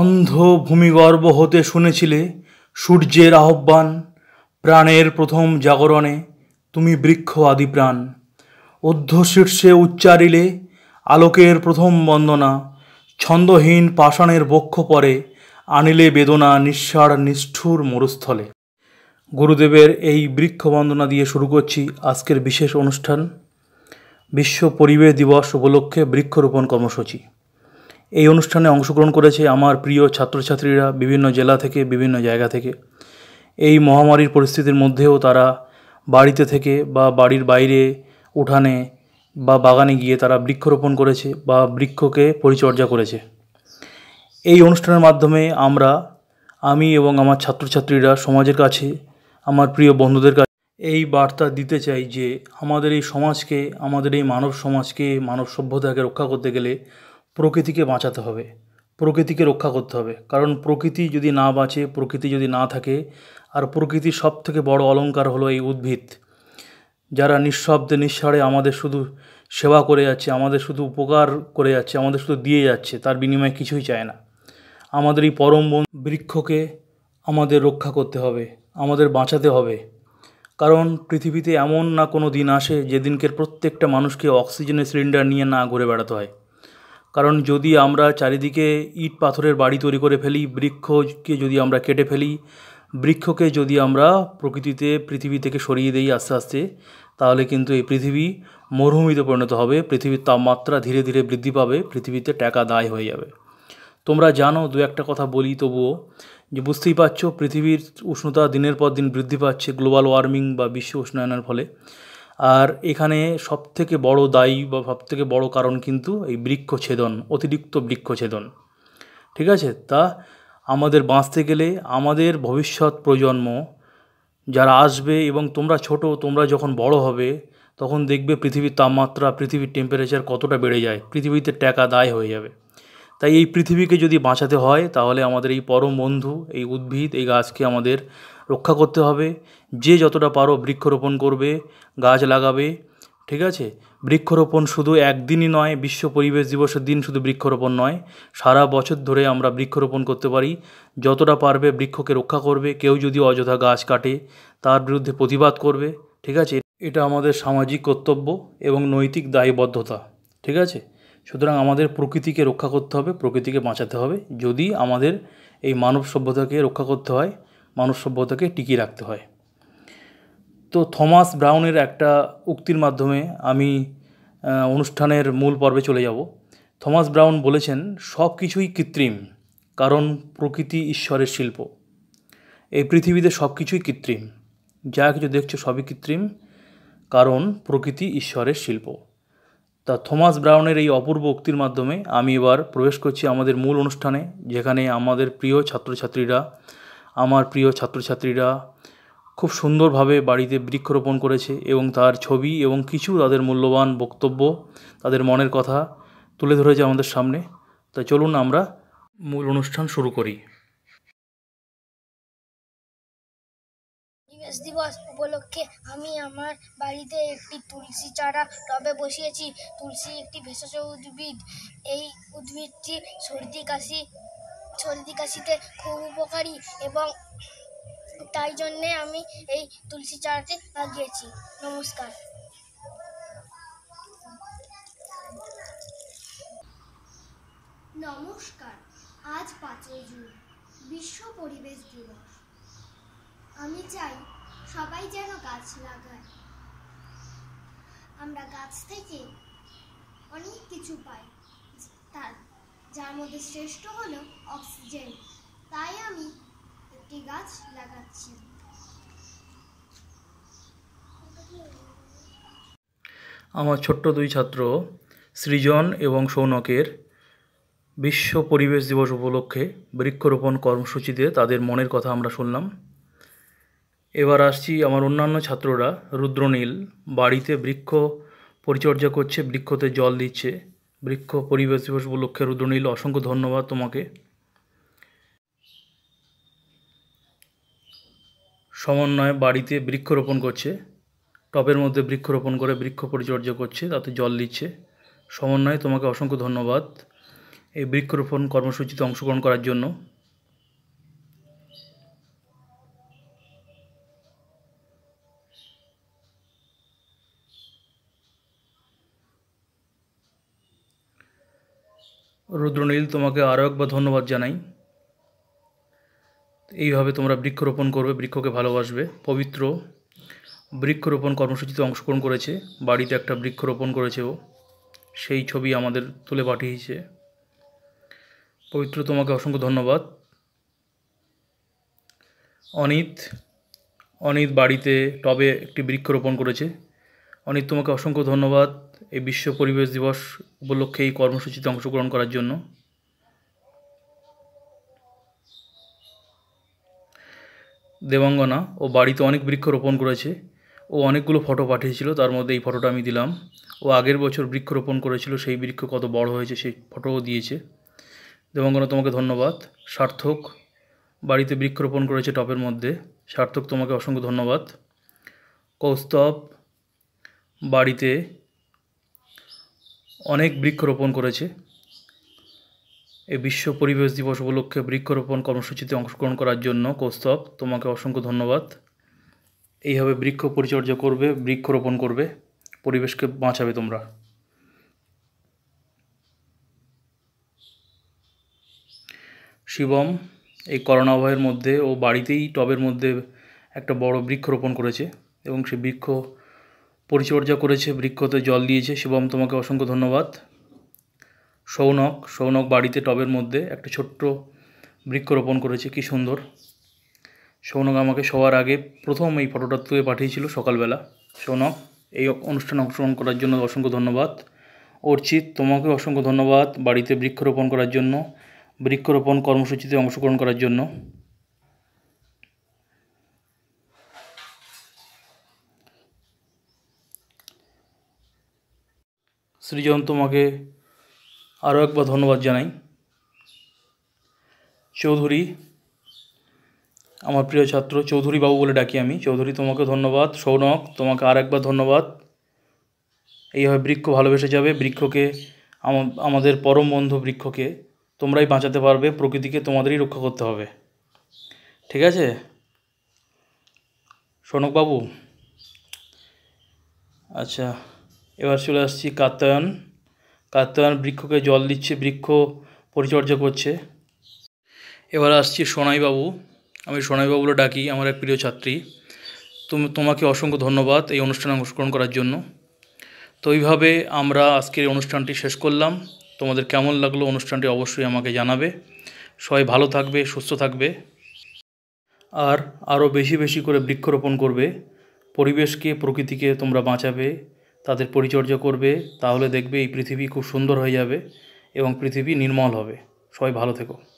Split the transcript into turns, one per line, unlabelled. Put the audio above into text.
অন্ধ ভূমিগর্ভ হতে শুনেছিলে সূর্যের আহ্বান প্রাণের প্রথম জাগরণে তুমি বৃক্ষ আদি প্রাণ শীর্ষে উচ্চারিলে আলোকের প্রথম বন্দনা ছন্দহীন পাষাণের বক্ষ পরে আনিলে বেদনা নিঃসার নিষ্ঠুর মরুস্থলে গুরুদেবের এই বৃক্ষ বন্দনা দিয়ে শুরু করছি আজকের বিশেষ অনুষ্ঠান বিশ্ব পরিবেশ দিবস উপলক্ষে বৃক্ষরোপণ কর্মসূচি এই অনুষ্ঠানে অংশগ্রহণ করেছে আমার প্রিয় ছাত্রছাত্রীরা বিভিন্ন জেলা থেকে বিভিন্ন জায়গা থেকে এই মহামারীর পরিস্থিতির মধ্যেও তারা বাড়িতে থেকে বা বাড়ির বাইরে উঠানে বা বাগানে গিয়ে তারা বৃক্ষরোপণ করেছে বা বৃক্ষকে পরিচর্যা করেছে এই অনুষ্ঠানের মাধ্যমে আমরা আমি এবং আমার ছাত্রছাত্রীরা সমাজের কাছে আমার প্রিয় বন্ধুদের কাছে এই বার্তা দিতে চাই যে আমাদের এই সমাজকে আমাদের এই মানব সমাজকে মানব সভ্যতাকে রক্ষা করতে গেলে প্রকৃতিকে বাঁচাতে হবে প্রকৃতিকে রক্ষা করতে হবে কারণ প্রকৃতি যদি না বাঁচে প্রকৃতি যদি না থাকে আর প্রকৃতির সব থেকে বড় অলঙ্কার হলো এই উদ্ভিদ যারা নিঃশব্দে নিঃসারে আমাদের শুধু সেবা করে যাচ্ছে আমাদের শুধু উপকার করে যাচ্ছে আমাদের শুধু দিয়ে যাচ্ছে তার বিনিময়ে কিছুই চায় না আমাদের এই পরম বৃক্ষকে আমাদের রক্ষা করতে হবে আমাদের বাঁচাতে হবে কারণ পৃথিবীতে এমন না কোনো দিন আসে যেদিনকে প্রত্যেকটা মানুষকে অক্সিজেনের সিলিন্ডার নিয়ে না ঘুরে বেড়াতে হয় কারণ যদি আমরা চারিদিকে ইট পাথরের বাড়ি তৈরি করে ফেলি বৃক্ষকে যদি আমরা কেটে ফেলি বৃক্ষকে যদি আমরা প্রকৃতিতে পৃথিবী থেকে সরিয়ে দিই আস্তে আস্তে তাহলে কিন্তু এই পৃথিবী মরুভূমিতে পরিণত হবে পৃথিবীর তাপমাত্রা ধীরে ধীরে বৃদ্ধি পাবে পৃথিবীতে টাকা দায় হয়ে যাবে তোমরা জানো দু একটা কথা বলি তবুও যে বুঝতেই পারছ পৃথিবীর উষ্ণতা দিনের পর দিন বৃদ্ধি পাচ্ছে গ্লোবাল ওয়ার্মিং বা বিশ্ব উষ্ণায়নের ফলে আর এখানে সবথেকে বড় দায়ী বা সবথেকে বড় কারণ কিন্তু এই বৃক্ষছেদন অতিরিক্ত বৃক্ষছেদন ঠিক আছে তা আমাদের বাঁচতে গেলে আমাদের ভবিষ্যৎ প্রজন্ম যারা আসবে এবং তোমরা ছোট তোমরা যখন বড় হবে তখন দেখবে পৃথিবীর তাপমাত্রা পৃথিবীর টেম্পারেচার কতটা বেড়ে যায় পৃথিবীতে টাকা দায় হয়ে যাবে তাই এই পৃথিবীকে যদি বাঁচাতে হয় তাহলে আমাদের এই পরম বন্ধু এই উদ্ভিদ এই গাছকে আমাদের রক্ষা করতে হবে যে যতটা পারো বৃক্ষরোপণ করবে গাছ লাগাবে ঠিক আছে বৃক্ষরোপণ শুধু একদিনই নয় বিশ্ব পরিবেশ দিবসের দিন শুধু বৃক্ষরোপণ নয় সারা বছর ধরে আমরা বৃক্ষরোপণ করতে পারি যতটা পারবে বৃক্ষকে রক্ষা করবে কেউ যদি অযথা গাছ কাটে তার বিরুদ্ধে প্রতিবাদ করবে ঠিক আছে এটা আমাদের সামাজিক কর্তব্য এবং নৈতিক দায়বদ্ধতা ঠিক আছে সুতরাং আমাদের প্রকৃতিকে রক্ষা করতে হবে প্রকৃতিকে বাঁচাতে হবে যদি আমাদের এই মানব সভ্যতাকে রক্ষা করতে হয় মানুষ সভ্যতাকে টিকিয়ে রাখতে হয় তো থমাস ব্রাউনের একটা উক্তির মাধ্যমে আমি অনুষ্ঠানের মূল পর্বে চলে যাব থমাস ব্রাউন বলেছেন সব কিছুই কৃত্রিম কারণ প্রকৃতি ঈশ্বরের শিল্প এই পৃথিবীতে সব কিছুই কৃত্রিম যা কিছু দেখছো সবই কৃত্রিম কারণ প্রকৃতি ঈশ্বরের শিল্প তা থমাস ব্রাউনের এই অপূর্ব উক্তির মাধ্যমে আমি এবার প্রবেশ করছি আমাদের মূল অনুষ্ঠানে যেখানে আমাদের প্রিয় ছাত্রছাত্রীরা আমার প্রিয় ছাত্রছাত্রীরা খুব সুন্দরভাবে বাড়িতে বৃক্ষরোপণ করেছে এবং তার ছবি এবং কিছু তাদের মূল্যবান বক্তব্য তাদের মনের কথা তুলে ধরেছে আমাদের সামনে তাই চলুন আমরা মূল অনুষ্ঠান শুরু করি দিবস উপলক্ষে আমি আমার বাড়িতে একটি তুলসী চারা টবে বসিয়েছি তুলসী একটি ভেষজ উদ্ভিদ এই উদ্ভিদটি সর্দি কাশি সর্দি কাশিতে খুব উপকারী এবং তাই জন্যে আমি এই তুলসী চারাতে লাগিয়েছি নমস্কার নমস্কার আজ পাঁচই জুন বিশ্ব পরিবেশ দিবস আমি চাই সবাই যেন গাছ লাগায় আমরা গাছ থেকে অনেক কিছু পাই তার যার মধ্যে শ্রেষ্ঠ হল অক্সিজেন তাই আমি একটি গাছ লাগাচ্ছি আমার ছোট্ট দুই ছাত্র সৃজন এবং সৌনকের বিশ্ব পরিবেশ দিবস উপলক্ষে বৃক্ষরোপণ কর্মসূচিতে তাদের মনের কথা আমরা শুনলাম এবার আসছি আমার অন্যান্য ছাত্ররা রুদ্রনীল বাড়িতে বৃক্ষ পরিচর্যা করছে বৃক্ষতে জল দিচ্ছে বৃক্ষ পরিবেশ দিবস উপলক্ষে রুদ্রনীল অসংখ্য ধন্যবাদ তোমাকে সমন্বয় বাড়িতে বৃক্ষরোপণ করছে টবের মধ্যে বৃক্ষরোপণ করে বৃক্ষ পরিচর্যা করছে তাতে জল দিচ্ছে সমন্বয়ে তোমাকে অসংখ্য ধন্যবাদ এই বৃক্ষরোপণ কর্মসূচিতে অংশগ্রহণ করার জন্য রুদ্রনীল তোমাকে আরও একবার ধন্যবাদ জানাই এইভাবে তোমরা বৃক্ষরোপণ করবে বৃক্ষকে ভালোবাসবে পবিত্র বৃক্ষরোপণ কর্মসূচিতে অংশগ্রহণ করেছে বাড়িতে একটা বৃক্ষরোপণ করেছে ও সেই ছবি আমাদের তুলে পাঠিয়েছে পবিত্র তোমাকে অসংখ্য ধন্যবাদ অনিত অনিত বাড়িতে টবে একটি বৃক্ষরোপণ করেছে অনেক তোমাকে অসংখ্য ধন্যবাদ এই বিশ্ব পরিবেশ দিবস উপলক্ষে এই কর্মসূচিতে অংশগ্রহণ করার জন্য দেবাঙ্গনা ও বাড়িতে অনেক বৃক্ষ রোপণ করেছে ও অনেকগুলো ফটো পাঠিয়েছিল তার মধ্যে এই ফটোটা আমি দিলাম ও আগের বছর বৃক্ষ রোপণ করেছিল সেই বৃক্ষ কত বড় হয়েছে সেই ফটোও দিয়েছে দেবাঙ্গনা তোমাকে ধন্যবাদ সার্থক বাড়িতে বৃক্ষ রোপণ করেছে টপের মধ্যে সার্থক তোমাকে অসংখ্য ধন্যবাদ কৌস্তব বাড়িতে অনেক বৃক্ষরোপণ করেছে এই বিশ্ব পরিবেশ দিবস উপলক্ষে বৃক্ষরোপণ কর্মসূচিতে অংশগ্রহণ করার জন্য কৌস্তব তোমাকে অসংখ্য ধন্যবাদ এইভাবে বৃক্ষ পরিচর্যা করবে বৃক্ষরোপণ করবে পরিবেশকে বাঁচাবে তোমরা শিবম এই করোনা অভয়ের মধ্যে ও বাড়িতেই টবের মধ্যে একটা বড় বৃক্ষরোপণ করেছে এবং সে বৃক্ষ পরিচর্যা করেছে বৃক্ষতে জল দিয়েছে শিবম তোমাকে অসংখ্য ধন্যবাদ সৌনক সৌনক বাড়িতে টবের মধ্যে একটা ছোট্ট বৃক্ষরোপণ করেছে কি সুন্দর সৌনক আমাকে সবার আগে প্রথম এই ফটোটা তুলে পাঠিয়েছিল সকালবেলা সৌনক এই অনুষ্ঠানে অংশগ্রহণ করার জন্য অসংখ্য ধন্যবাদ অর্চিত তোমাকে অসংখ্য ধন্যবাদ বাড়িতে বৃক্ষরোপণ করার জন্য বৃক্ষরোপণ কর্মসূচিতে অংশগ্রহণ করার জন্য সৃজন তোমাকে আরও একবার ধন্যবাদ জানাই চৌধুরী আমার প্রিয় ছাত্র চৌধুরী বাবু বলে ডাকি আমি চৌধুরী তোমাকে ধন্যবাদ সৌনক তোমাকে আর একবার ধন্যবাদ এইভাবে বৃক্ষ ভালোবেসে যাবে বৃক্ষকে আমাদের পরম বন্ধু বৃক্ষকে তোমরাই বাঁচাতে পারবে প্রকৃতিকে তোমাদেরই রক্ষা করতে হবে ঠিক আছে বাবু আচ্ছা এবার চলে আসছি কাতায়ন কাতায়ন বৃক্ষকে জল দিচ্ছে বৃক্ষ পরিচর্যা করছে এবার আসছি সোনাইবাবু আমি সোনাইবাবুরা ডাকি আমার এক প্রিয় ছাত্রী তুমি তোমাকে অসংখ্য ধন্যবাদ এই অনুষ্ঠানে অংশগ্রহণ করার জন্য তো এইভাবে আমরা আজকের অনুষ্ঠানটি শেষ করলাম তোমাদের কেমন লাগলো অনুষ্ঠানটি অবশ্যই আমাকে জানাবে সবাই ভালো থাকবে সুস্থ থাকবে আর আরও বেশি বেশি করে বৃক্ষরোপণ করবে পরিবেশকে প্রকৃতিকে তোমরা বাঁচাবে তাদের পরিচর্যা করবে তাহলে দেখবে এই পৃথিবী খুব সুন্দর হয়ে যাবে এবং পৃথিবী নির্মল হবে সবাই ভালো থেকো